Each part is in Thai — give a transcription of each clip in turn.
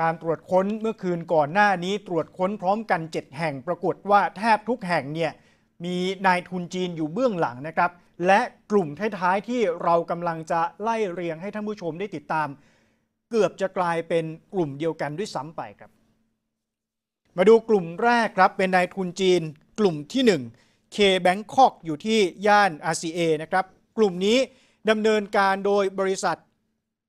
การตรวจค้นเมื่อคืนก่อนหน้านี้ตรวจค้นพร้อมกัน 7 แห่งปรากฏว่าแทบทุกแห่งเนี่ย มีนายทุนจีนอยู่เบื้องหลังนะครับ และกลุ่มท้ายๆ ที่เรากำลังจะไล่เรียงให้ท่านผู้ชมได้ติดตาม เกือบจะกลายเป็นกลุ่มเดียวกันด้วยซ้ำไปครับ มาดูกลุ่มแรกครับเป็นนายทุนจีนกลุ่มที่ 1 K Bangkok อยู่ที่ย่าน RCA นะครับกลุ่มนี้ดำเนินการโดยบริษัท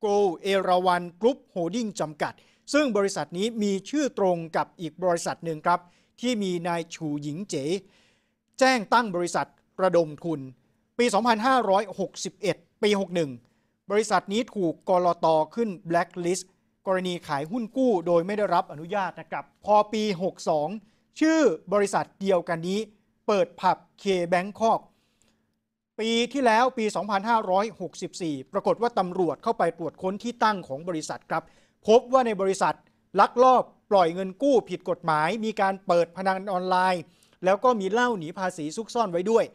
Go เอราวันกรุ๊ปโฮดดิ้งจำกัดซึ่งบริษัทนี้มีชื่อตรงกับอีกบริษัทหนึ่งครับ ที่มีนายชูหญิงเจ๋แจ้งตั้งบริษัทระดมทุน ปี 2561 ปี 61 บริษัทนี้ถูกกรอตขึ้นแบล็คลิสต์กรณีขายหุ้นกู้โดยไม่ได้รับอนุญาตนะครับ พอปี 62 ชื่อบริษัทเดียวกันนี้ เปิดผับเคแบงคอกปีที่แล้วปี 2564 ปรากฏว่าตำรวจเข้าไปตรวจค้นที่ตั้งของบริษัทครับพบว่าในบริษัท ลักลอบ ปล่อยเงินกู้ผิดกฎหมาย มีการเปิดพนันออนไลน์ แล้วก็มีเล่าหนีภาษีซุกซ่อนไว้ด้วย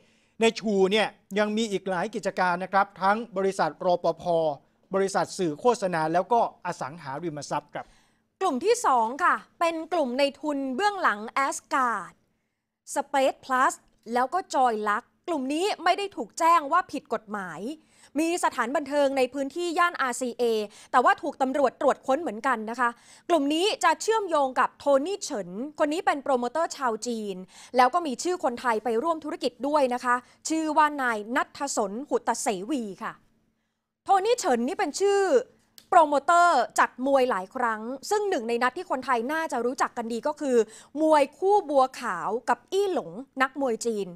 ในชูเนี่ยยังมีอีกหลายกิจการนะครับ ทั้งบริษัทรปภบริษัทสื่อโฆษณาแล้วก็อสังหาริมทรัพย์ครับ กลุ่มที่ 2 ค่ะ เป็นกลุ่มในทุนเบื้องหลังแอสการ์ดสเปซพลัสแล้วก็จอยลัก กลุ่มนี้ไม่ได้ถูกแจ้งว่าผิดกฎหมายมีสถานบันเทิงในพื้นที่ย่าน RCA แต่ว่าถูกตำรวจตรวจค้นเหมือนกันนะคะ กลุ่มนี้จะเชื่อมโยงกับโทนี่เฉิน คนนี้เป็นโปรโมเตอร์ชาวจีน แล้วก็มีชื่อคนไทยไปร่วมธุรกิจด้วยนะคะ ชื่อว่านายนัทสนหุตเสวีค่ะ โทนี่เฉินนี่เป็นชื่อโปรโมเตอร์จัดมวยหลายครั้ง ซึ่งหนึ่งในนัดที่คนไทยน่าจะรู้จักกันดีก็คือ มวยคู่บัวขาว กับอี้หลงนักมวยจีน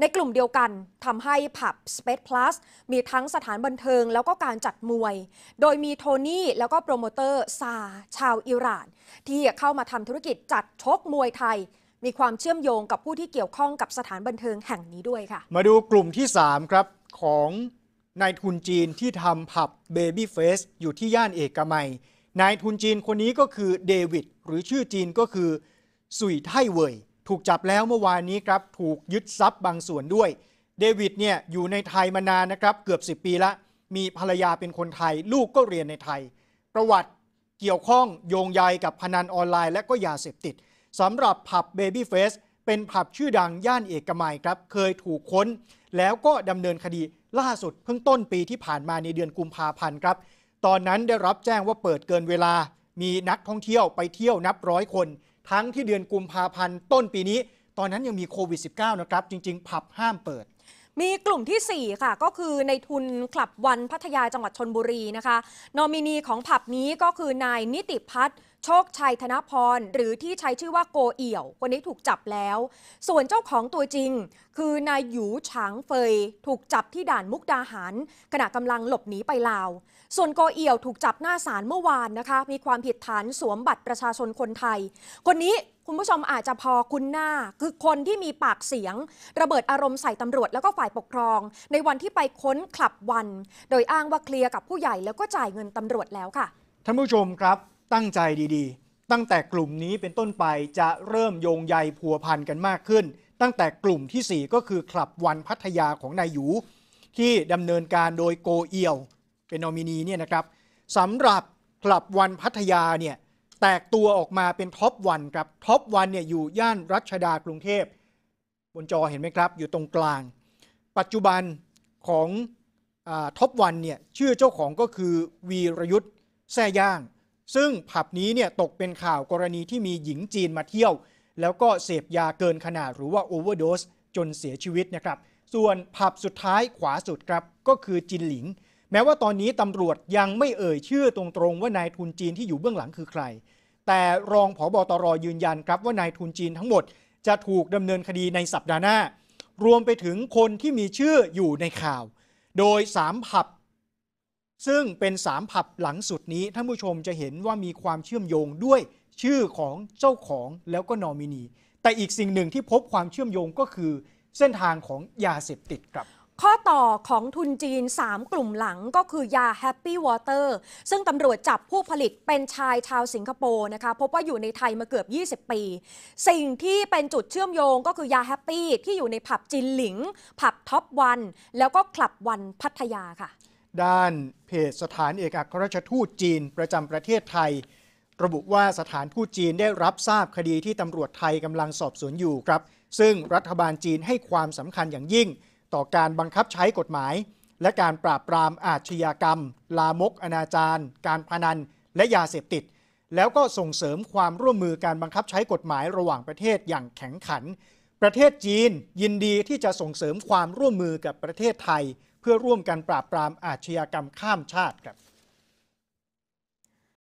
ในกลุ่มเดียวกันทำให้ผับ Space Plus มีทั้งสถานบันเทิงแล้วก็การจัดมวย โดยมีโทนี่แล้วก็โปรโมเตอร์ซาชาวอิหร่าน ที่เข้ามาทำธุรกิจจัดชกมวยไทย มีความเชื่อมโยงกับผู้ที่เกี่ยวข้องกับสถานบันเทิงแห่งนี้ด้วยค่ะ มาดูกลุ่มที่3ครับของนายทุนจีนที่ทำผับเบบี้เฟสอยู่ที่ย่านเอกมัย นายทุนจีนคนนี้ก็คือเดวิดหรือชื่อจีนก็คือ สุยไท่เวย ถูกจับแล้วเมื่อวานนี้ครับ ถูกยึดทรัพย์บางส่วนด้วย เดวิดเนี่ยอยู่ในไทยมานานนะครับ เกือบ 10 ปีละ มีภรรยาเป็นคนไทย ลูกก็เรียนในไทย ประวัติเกี่ยวข้องโยงใยกับพนันออนไลน์และก็ยาเสพติดสำหรับผับเบบี้เฟสเป็นผับชื่อดังย่านเอกมัยครับ เคยถูกค้น แล้วก็ดำเนินคดีล่าสุดเพิ่งต้นปีที่ผ่านมาในเดือนกุมภาพันธ์ครับ ตอนนั้นได้รับแจ้งว่าเปิดเกินเวลา มีนักท่องเที่ยวไปเที่ยวนับร้อยคน ทั้งที่เดือนกุมภาพันธ์ต้นปีนี้ ตอนนั้นยังมีโควิด -19 นะครับ จริงๆ ผับห้ามเปิดมีกลุ่มที่ 4 ค่ะก็คือในทุน คลับวันพัทยาจังหวัดชนบุรีนะคะ นอมินีของผับนี้ก็คือนายนิติพัฒน์โชคชัยธนพร หรือที่ใช้ชื่อว่าโกเอี่ยวคนนี้ถูกจับแล้ว ส่วนเจ้าของตัวจริง คือนายหยูฉางเฟย ถูกจับที่ด่านมุกดาหาร ขณะกำลังหลบหนีไปลาว ส่วนโกเอี่ยวถูกจับหน้าศาลเมื่อวานนะคะมีความผิดฐานสวมบัตรประชาชนคนไทยคนนี้คุณผู้ชมอาจจะพอคุ้นหน้าคือคนที่มีปากเสียง ระเบิดอารมณ์ใส่ตำรวจแล้วก็ฝ่ายปกครอง ในวันที่ไปค้นคลับวันโดยอ้างว่าเคลียร์กับผู้ใหญ่แล้วก็จ่ายเงินตำรวจแล้วค่ะ ท่านผู้ชมครับตั้งใจดีๆ ตั้งแต่กลุ่มนี้เป็นต้นไปจะเริ่มโยงใยพัวพันกันมากขึ้น ตั้งแต่กลุ่มที่ 4 ก็คือคลับวันพัทยาของนายหยูที่ดำเนินการโดยโกเอียว เป็นนอมินีเนี่ยนะครับสำหรับคลับวันพัทยาเนี่ยแตกตัวออกมาเป็นท็อปวันครับ ท็อปวันเนี่ยอยู่ย่านรัชดากรุงเทพ บนจอเห็นไหมครับ อยู่ตรงกลาง ปัจจุบันของท็อปวันเนี่ย ชื่อเจ้าของก็คือวีรยุทธ์แซ่ย่าง ซึ่งผับนี้เนี่ยตกเป็นข่าวกรณีที่มีหญิงจีนมาเที่ยว แล้วก็เสพยาเกินขนาดหรือว่าโอเวอร์โดสจนเสียชีวิตนะครับ ส่วนผับสุดท้ายขวาสุดครับก็คือจินหลิงแม้ว่าตอนนี้ตำรวจยังไม่เอ่ย ชื่อตรงๆว่านายทุนจีนที่อยู่เบื้องหลังคือใคร แต่รองผอบอตรยืนยันครับว่านายทุนจีนทั้งหมดจะถูกดำเนินคดีในสัปดาห์หน้า รวมไปถึงคนที่มีชื่ออยู่ในข่าว โดย3ผับ ซึ่งเป็น3ผับหลังสุดนี้ ท่านผู้ชมจะเห็นว่ามีความเชื่อมโยงด้วยชื่อของเจ้าของแล้วก็นอมินี แต่อีกสิ่งหนึ่งที่พบความเชื่อมโยงก็คือเส้นทางของยาเสพติดครับข้อต่อของทุนจีน 3 กลุ่มหลังก็คือยาแฮปปี้วอเตอร์ซึ่งตำรวจจับผู้ผลิตเป็นชายชาวสิงคโปร์นะคะ พบว่าอยู่ในไทยมาเกือบ 20 ปี สิ่งที่เป็นจุดเชื่อมโยงก็คือยาแฮปปี้ที่อยู่ในผับจินหลิง ผับท็อปวันแล้วก็คลับวันพัทยาค่ะ ด้านเพจสถานเอกอัครราชทูตจีนประจำประเทศไทย ระบุว่าสถานทูตจีนได้รับทราบคดีที่ตำรวจไทยกำลังสอบสวนอยู่ครับซึ่งรัฐบาลจีนให้ความสำคัญอย่างยิ่งต่อการบังคับใช้กฎหมายและการปราบปรามอาชญากรรม ลามกอนาจารการพนัน และยาเสพติด แล้วก็ส่งเสริมความร่วมมือการบังคับใช้กฎหมายระหว่างประเทศอย่างแข็งขัน ประเทศจีนยินดีที่จะส่งเสริมความร่วมมือกับประเทศไทย เพื่อร่วมกันปราบปรามอาชญากรรมข้ามชาติครับ